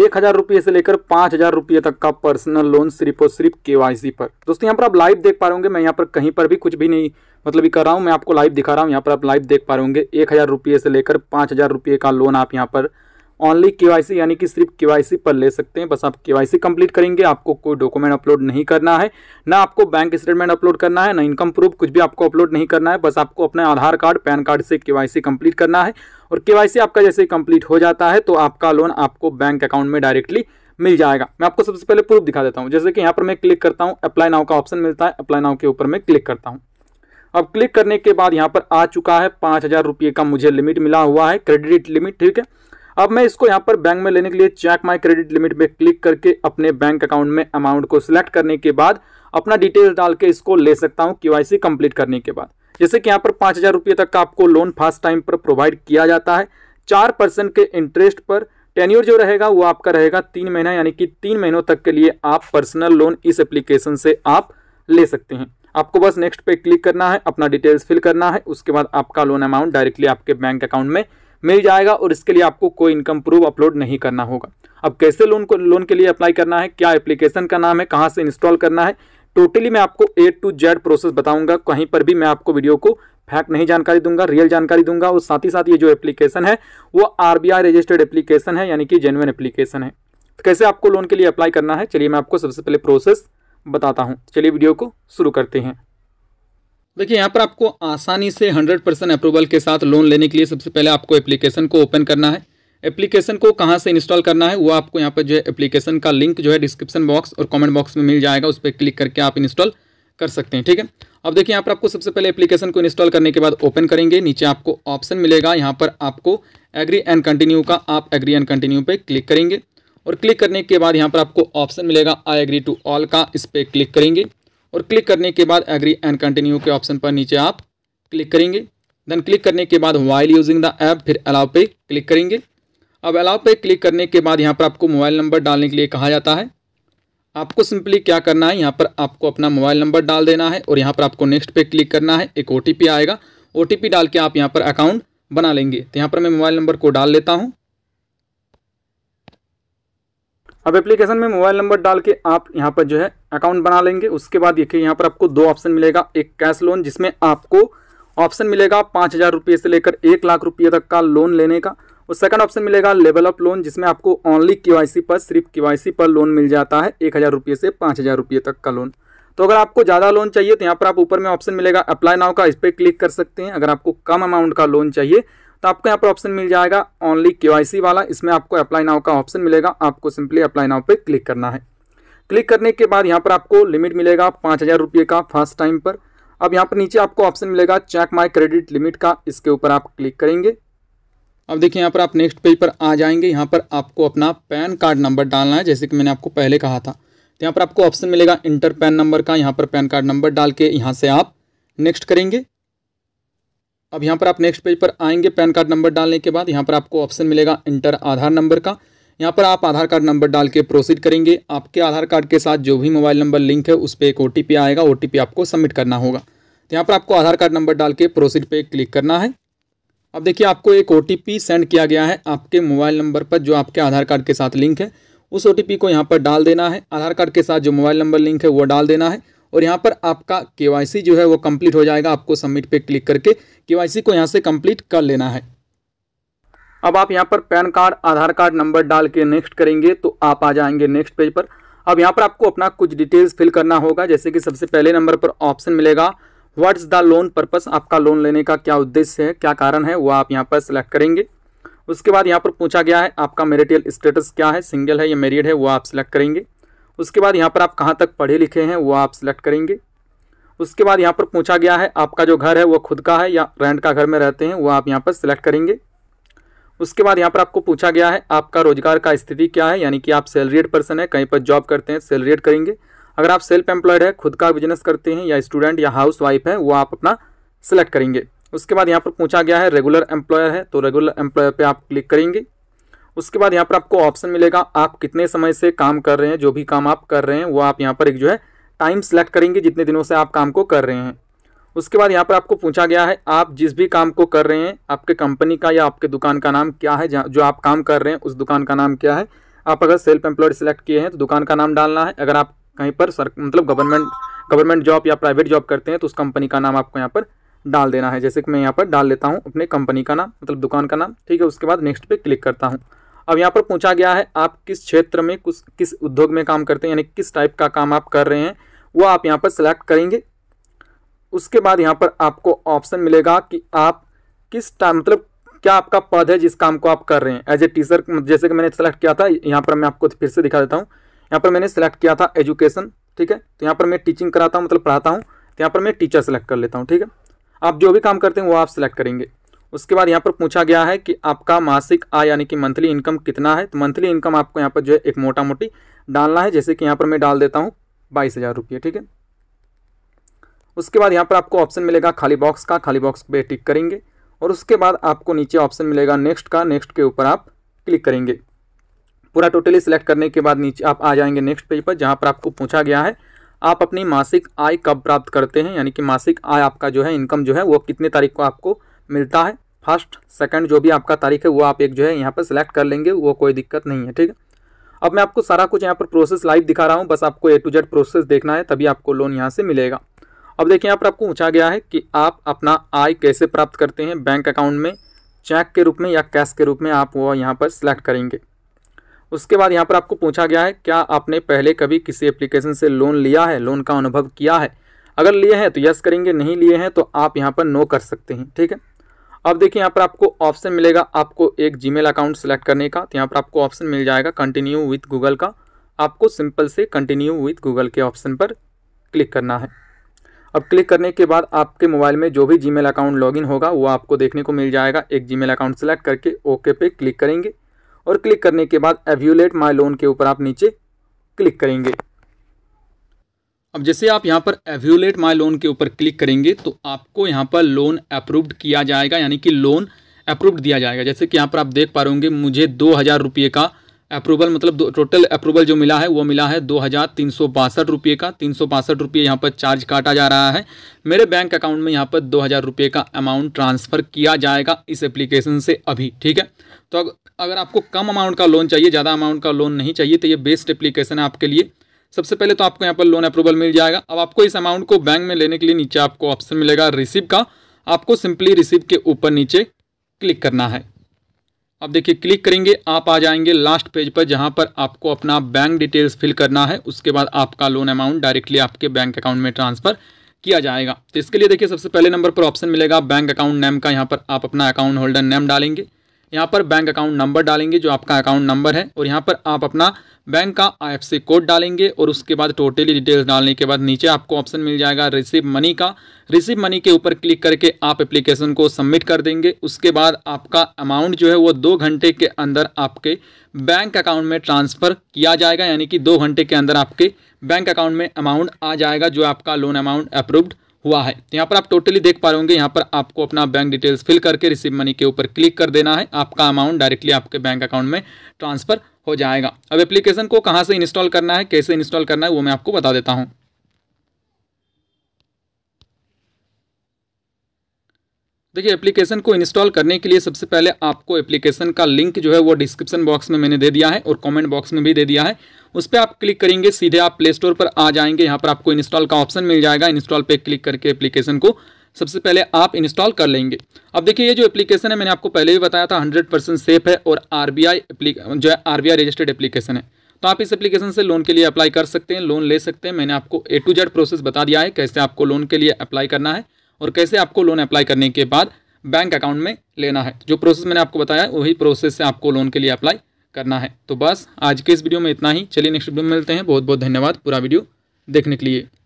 एक हजार रुपये से लेकर पांच हजार रुपये तक का पर्सनल लोन सिर्फ और सिर्फ के पर दोस्तों यहाँ पर आप लाइव देख पा रहे होंगे मैं यहाँ पर कहीं पर भी कुछ भी नहीं मतलब कर रहा हूँ मैं आपको लाइव दिखा रहा हूँ यहाँ पर आप लाइव देख पा रहे होंगे एक हजार रुपये से लेकर पांच हजार रुपये का लोन आप यहाँ पर ओनली केवाईसी यानी कि सिर्फ केवाईसी पर ले सकते हैं बस आप केवाईसी कंप्लीट करेंगे आपको कोई डॉक्यूमेंट अपलोड नहीं करना है ना आपको बैंक स्टेटमेंट अपलोड करना है ना इनकम प्रूफ कुछ भी आपको अपलोड नहीं करना है बस आपको अपना आधार कार्ड पैन कार्ड से केवाईसी कंप्लीट करना है और केवाईसी आपका जैसे कंप्लीट हो जाता है तो आपका लोन आपको बैंक अकाउंट में डायरेक्टली मिल जाएगा मैं आपको सबसे पहले प्रूफ दिखा देता हूँ जैसे कि यहाँ पर मैं क्लिक करता हूँ अप्लाई नाव का ऑप्शन मिलता है अप्लाई नाव के ऊपर मैं क्लिक करता हूँ अब क्लिक करने के बाद यहाँ पर आ चुका है पाँच हज़ार रुपये का मुझे लिमिट मिला हुआ है क्रेडिट लिमिट ठीक है अब मैं इसको यहाँ पर बैंक में लेने के लिए चेक माई क्रेडिट लिमिट में क्लिक करके अपने बैंक अकाउंट में अमाउंट को सिलेक्ट करने के बाद अपना डिटेल डाल के इसको ले सकता हूँ केवाईसी कंप्लीट करने के बाद जैसे कि यहाँ पर पाँच हज़ार रुपये तक का आपको लोन फर्स्ट टाइम पर प्रोवाइड किया जाता है चार परसेंट के इंटरेस्ट पर टेन्यूर जो रहेगा वो आपका रहेगा तीन महीना यानी कि तीन महीनों तक के लिए आप पर्सनल लोन इस एप्लीकेशन से आप ले सकते हैं आपको बस नेक्स्ट पे क्लिक करना है अपना डिटेल्स फिल करना है उसके बाद आपका लोन अमाउंट डायरेक्टली आपके बैंक अकाउंट में मिल जाएगा और इसके लिए आपको कोई इनकम प्रूफ अपलोड नहीं करना होगा अब कैसे लोन को लोन के लिए अप्लाई करना है क्या एप्लीकेशन का नाम है कहाँ से इंस्टॉल करना है टोटली मैं आपको ए टू जेड प्रोसेस बताऊंगा कहीं पर भी मैं आपको वीडियो को फैक्ट नहीं जानकारी दूंगा रियल जानकारी दूंगा और साथ ही साथ ये जो एप्लीकेशन है वो आर रजिस्टर्ड एप्लीकेशन है यानी कि जेनुअन एप्लीकेशन है तो कैसे आपको लोन के लिए अप्लाई करना है चलिए मैं आपको सबसे पहले प्रोसेस बताता हूँ चलिए वीडियो को शुरू करते हैं देखिए यहाँ पर आपको आसानी से 100 परसेंट अप्रूवल के साथ लोन लेने के लिए सबसे पहले आपको एप्लीकेशन को ओपन करना है एप्लीकेशन को कहाँ से इंस्टॉल करना है वो आपको यहाँ पर जो है एप्लीकेशन का लिंक जो है डिस्क्रिप्शन बॉक्स और कमेंट बॉक्स में मिल जाएगा उस पर क्लिक करके आप इंस्टॉल कर सकते हैं ठीक है अब देखिए यहाँ पर आपको सबसे पहले एप्लीकेशन को इंस्टॉल करने के बाद ओपन करेंगे नीचे आपको ऑप्शन मिलेगा यहाँ पर आपको एग्री एंड कंटिन्यू का आप एग्री एंड कंटिन्यू पर क्लिक करेंगे और क्लिक करने के बाद यहाँ पर आपको ऑप्शन मिलेगा आई एग्री टू ऑल का इस पर क्लिक करेंगे और क्लिक करने के बाद एग्री एंड कंटिन्यू के ऑप्शन पर नीचे आप क्लिक करेंगे देन क्लिक करने के बाद मोबाइल यूजिंग द ऐप फिर अलाउ पे क्लिक करेंगे अब अलाउ पे क्लिक करने के बाद यहाँ पर आपको मोबाइल नंबर डालने के लिए कहा जाता है आपको सिंपली क्या करना है यहाँ पर आपको अपना मोबाइल नंबर डाल देना है और यहाँ पर आपको नेक्स्ट पे क्लिक करना है एक ओ आएगा ओ डाल के आप यहाँ पर अकाउंट बना लेंगे तो यहाँ पर मैं मोबाइल नंबर को डाल लेता हूँ अब एप्लीकेशन में मोबाइल नंबर डाल के आप यहाँ पर जो है अकाउंट बना लेंगे उसके बाद देखिए यहाँ पर आपको दो ऑप्शन मिलेगा एक कैश लोन जिसमें आपको ऑप्शन मिलेगा पाँच हज़ार रुपये से लेकर एक लाख रुपये तक का लोन लेने का और सेकंड ऑप्शन मिलेगा लेवल अप लोन जिसमें आपको ओनली के पर सिर्फ के पर लोन मिल जाता है एक हज़ार रुपये से पाँच हज़ार रुपये तक का लोन तो अगर आपको ज़्यादा लोन चाहिए तो यहाँ पर आप ऊपर में ऑप्शन मिलेगा अप्लाई नाव का इस पर क्लिक कर सकते हैं अगर आपको कम अमाउंट का लोन चाहिए तो आपको यहाँ पर ऑप्शन मिल जाएगा ओनली के वाला इसमें आपको अप्लाई नाव का ऑप्शन मिलेगा आपको सिंपली अप्लाई नाव पर क्लिक करना है क्लिक करने के बाद यहाँ पर आपको लिमिट मिलेगा पाँच हज़ार रुपये का फर्स्ट टाइम पर अब यहाँ पर नीचे आपको ऑप्शन मिलेगा चेक माई क्रेडिट लिमिट का इसके ऊपर आप क्लिक करेंगे अब देखिए यहाँ पर आप नेक्स्ट पेज पर आ जाएंगे यहाँ पर आपको अपना पैन कार्ड नंबर डालना है जैसे कि मैंने आपको पहले कहा था तो यहाँ पर आपको ऑप्शन मिलेगा इंटर पैन नंबर का यहाँ पर पैन कार्ड नंबर डाल के यहाँ से आप नेक्स्ट करेंगे अब यहाँ पर आप नेक्स्ट पेज पर आएंगे पैन कार्ड नंबर डालने के बाद यहाँ पर आपको ऑप्शन मिलेगा इंटर आधार नंबर का यहाँ पर आप आधार कार्ड नंबर डाल के प्रोसीड करेंगे आपके आधार कार्ड के साथ जो भी मोबाइल नंबर लिंक है उस पर एक ओ आएगा ओ आपको सबमिट करना होगा तो यहाँ पर आपको आधार कार्ड नंबर डाल के प्रोसीड पर क्लिक करना है अब देखिए आपको एक ओ सेंड किया गया है आपके मोबाइल नंबर पर जो आपके आधार कार्ड के साथ लिंक है उस ओ को यहाँ पर डाल देना है आधार कार्ड के साथ जो मोबाइल नंबर लिंक है वो डाल देना है और यहाँ पर आपका के जो है वो कम्प्लीट हो जाएगा आपको सबमिट पर क्लिक करके के को यहाँ से कम्प्लीट कर लेना है अब आप यहाँ पर PAN card Aadhaar card number डाल के नेक्स्ट करेंगे तो आप आ जाएंगे नेक्स्ट पेज पर अब यहाँ पर आपको अपना कुछ डिटेल्स फिल करना होगा जैसे कि सबसे पहले नंबर पर ऑप्शन मिलेगा व्हाट्स द लोन पर्पस आपका लोन लेने का क्या उद्देश्य है क्या कारण है वो आप यहाँ पर सिलेक्ट करेंगे उसके बाद यहाँ पर पूछा गया है आपका मेरिटियल स्टेटस क्या है सिंगल है या मेरिड है वो आप सिलेक्ट करेंगे उसके बाद यहाँ पर आप कहाँ तक पढ़े लिखे हैं वो आप सिलेक्ट करेंगे उसके बाद यहाँ पर पूछा गया है आपका जो घर है वो खुद का है या रेंट का घर में रहते हैं वो आप यहाँ पर सिलेक्ट करेंगे उसके बाद यहाँ पर आपको पूछा गया है आपका रोजगार का स्थिति क्या है यानी कि आप सैलरीड पर्सन है कहीं पर जॉब करते हैं सैलरीड करेंगे अगर आप सेल्फ एम्प्लॉयड है खुद का बिजनेस करते हैं या स्टूडेंट या हाउस वाइफ है वो आप अपना सेलेक्ट करेंगे उसके बाद यहाँ पर पूछा गया है रेगुलर एम्प्लॉयर है तो रेगुलर एम्प्लॉयर पर आप क्लिक करेंगे उसके बाद यहाँ पर आपको ऑप्शन मिलेगा आप कितने समय से काम कर रहे हैं जो भी काम आप कर रहे हैं वो आप यहाँ पर एक जो है टाइम सेलेक्ट करेंगे जितने दिनों से आप काम को कर रहे हैं उसके बाद यहाँ पर आपको पूछा गया है आप जिस भी काम को कर रहे हैं आपके कंपनी का या आपके दुकान का नाम क्या है जो आप काम कर रहे हैं उस दुकान का नाम क्या है आप अगर सेल्फ एम्प्लॉयड सेलेक्ट किए हैं तो दुकान का नाम डालना है अगर आप कहीं पर सर मतलब गवर्नमेंट गवर्नमेंट जॉब या प्राइवेट जॉब करते हैं तो उस कंपनी का नाम आपको यहाँ पर डाल देना है जैसे कि मैं यहाँ पर डाल लेता हूँ अपने कंपनी का नाम मतलब दुकान का नाम ठीक है उसके बाद नेक्स्ट पे क्लिक करता हूँ अब यहाँ पर पूछा गया है आप किस क्षेत्र में कुछ किस उद्योग में काम करते हैं यानी किस टाइप का काम आप कर रहे हैं वो आप यहाँ पर सिलेक्ट करेंगे उसके बाद यहाँ पर आपको ऑप्शन मिलेगा कि आप किस टाइम मतलब क्या आपका पद है जिस काम को आप कर रहे हैं एज ए टीचर जैसे कि मैंने सेलेक्ट किया था यहाँ पर मैं आपको फिर से दिखा देता हूँ यहाँ पर मैंने सेलेक्ट किया था एजुकेशन ठीक है तो यहाँ पर मैं टीचिंग कराता हूँ मतलब पढ़ाता हूँ तो यहाँ पर मैं टीचर सेलेक्ट कर लेता हूँ ठीक है आप जो भी काम करते हैं वो आप सेलेक्ट करेंगे उसके बाद यहाँ पर पूछा गया है कि आपका मासिक आय यानी कि मंथली इनकम कितना है तो मंथली इनकम आपको यहाँ पर जो है एक मोटा मोटी डालना है जैसे कि यहाँ पर मैं डाल देता हूँ बाईस हज़ार रुपये ठीक है उसके बाद यहाँ पर आपको ऑप्शन मिलेगा खाली बॉक्स का खाली बॉक्स पर टिक करेंगे और उसके बाद आपको नीचे ऑप्शन मिलेगा नेक्स्ट का नेक्स्ट के ऊपर आप क्लिक करेंगे पूरा टोटली सिलेक्ट करने के बाद नीचे आप आ जाएंगे नेक्स्ट पेज पर जहाँ पर आपको पूछा गया है आप अपनी मासिक आय कब प्राप्त करते हैं यानी कि मासिक आय आपका जो है इनकम जो है वो कितने तारीख को आपको मिलता है फर्स्ट सेकंड जो भी आपका तारीख है वो आप एक जो है यहाँ पर सिलेक्ट कर लेंगे वो कोई दिक्कत नहीं है ठीक है अब मैं आपको सारा कुछ यहाँ पर प्रोसेस लाइव दिखा रहा हूँ बस आपको ए टू जेड प्रोसेस देखना है तभी आपको लोन यहाँ से मिलेगा अब देखिए यहाँ पर आपको पूछा गया है कि आप अपना आय कैसे प्राप्त करते हैं बैंक अकाउंट में चेक के रूप में या कैश के रूप में आप वो यहाँ पर सिलेक्ट करेंगे उसके बाद यहाँ पर आपको पूछा गया है क्या आपने पहले कभी किसी एप्लीकेशन से लोन लिया है लोन का अनुभव किया है अगर लिए हैं तो यस करेंगे नहीं लिए हैं तो आप यहाँ पर नो कर सकते हैं ठीक है अब देखिए यहाँ पर आपको ऑप्शन मिलेगा आपको एक जीमेल अकाउंट सेलेक्ट करने का तो यहाँ पर आपको ऑप्शन मिल जाएगा कंटिन्यू विथ गूगल का आपको सिंपल से कंटिन्यू विथ गूगल के ऑप्शन पर क्लिक करना है अब क्लिक करने के बाद आपके मोबाइल में जो भी जी अकाउंट लॉगिन होगा वो आपको देखने को मिल जाएगा एक जी अकाउंट सेलेक्ट करके ओके पे क्लिक करेंगे और क्लिक करने के बाद एव्यूलेट माई लोन के ऊपर आप नीचे क्लिक करेंगे अब जैसे आप यहाँ पर एव्यूलेट माई लोन के ऊपर क्लिक करेंगे तो आपको यहाँ पर लोन अप्रूव्ड किया जाएगा यानी कि लोन अप्रूव्ड दिया जाएगा जैसे कि यहाँ पर आप देख पा रहे मुझे दो हज़ार रुपये का अप्रूवल मतलब टोटल अप्रूवल जो मिला है वो मिला है दो हज़ार तीन सौ बासठ रुपये का तीन सौ बासठ रुपये यहाँ पर चार्ज काटा जा रहा है मेरे बैंक अकाउंट में यहाँ पर दो हज़ार रुपये का अमाउंट ट्रांसफ़र किया जाएगा इस एप्लीकेशन से अभी ठीक है तो अगर आपको कम अमाउंट का लोन चाहिए ज़्यादा अमाउंट का लोन नहीं चाहिए तो ये बेस्ट एप्लीकेशन है आपके लिए सबसे पहले तो आपको यहाँ पर लोन अप्रूवल मिल जाएगा अब आपको इस अमाउंट को बैंक में लेने के लिए नीचे आपको ऑप्शन मिलेगा रिसीव का आपको सिंपली रिसीव के ऊपर नीचे क्लिक करना है अब देखिए क्लिक करेंगे आप आ जाएंगे लास्ट पेज पर जहाँ पर आपको अपना बैंक डिटेल्स फिल करना है उसके बाद आपका लोन अमाउंट डायरेक्टली आपके बैंक अकाउंट में ट्रांसफ़र किया जाएगा तो इसके लिए देखिए सबसे पहले नंबर पर ऑप्शन मिलेगा बैंक अकाउंट नेम का यहाँ पर आप अपना अकाउंट होल्डर नेम डालेंगे यहाँ पर बैंक अकाउंट नंबर डालेंगे जो आपका अकाउंट नंबर है और यहाँ पर आप अपना बैंक का आई कोड डालेंगे और उसके बाद टोटली डिटेल्स डालने के बाद नीचे आपको ऑप्शन मिल जाएगा रिसीव मनी का रिसीव मनी के ऊपर क्लिक करके आप एप्लीकेशन को सबमिट कर देंगे उसके बाद आपका अमाउंट जो है वो दो घंटे के अंदर आपके बैंक अकाउंट में ट्रांसफ़र किया जाएगा यानी कि दो घंटे के अंदर आपके बैंक अकाउंट में अमाउंट आ जाएगा जो आपका लोन अमाउंट अप्रूव्ड हुआ है तो यहाँ पर आप टोटली देख पा रहे होंगे यहाँ पर आपको अपना बैंक डिटेल्स फिल करके रिसीव मनी के ऊपर क्लिक कर देना है आपका अमाउंट डायरेक्टली आपके बैंक अकाउंट में ट्रांसफर हो जाएगा अब एप्लीकेशन को कहाँ से इंस्टॉल करना है कैसे इंस्टॉल करना है वो मैं आपको बता देता हूँ देखिए एप्लीकेशन को इंस्टॉल करने के लिए सबसे पहले आपको एप्लीकेशन का लिंक जो है वो डिस्क्रिप्शन बॉक्स में मैंने दे दिया है और कमेंट बॉक्स में भी दे दिया है उस पर आप क्लिक करेंगे सीधे आप प्ले स्टोर पर आ जाएंगे यहाँ पर आपको इंस्टॉल का ऑप्शन मिल जाएगा इंस्टॉल पर क्लिक करके एप्लीकेशन को सबसे पहले आप इंस्टॉल कर लेंगे अब देखिए ये जो एप्लीकेशन है मैंने आपको पहले भी बताया था हंड्रेड परसेंट सेफ है और आर बी आई जो है R B I registered application है तो आप इस एप्लीकेशन से लोन के लिए अप्लाई कर सकते हैं लोन ले सकते हैं मैंने आपको ए टू जेड प्रोसेस बता दिया है कैसे आपको लोन के लिए अप्लाई करना है और कैसे आपको लोन अप्लाई करने के बाद बैंक अकाउंट में लेना है जो प्रोसेस मैंने आपको बताया वही प्रोसेस से आपको लोन के लिए अप्लाई करना है तो बस आज के इस वीडियो में इतना ही चलिए नेक्स्ट वीडियो में मिलते हैं बहुत बहुत धन्यवाद पूरा वीडियो देखने के लिए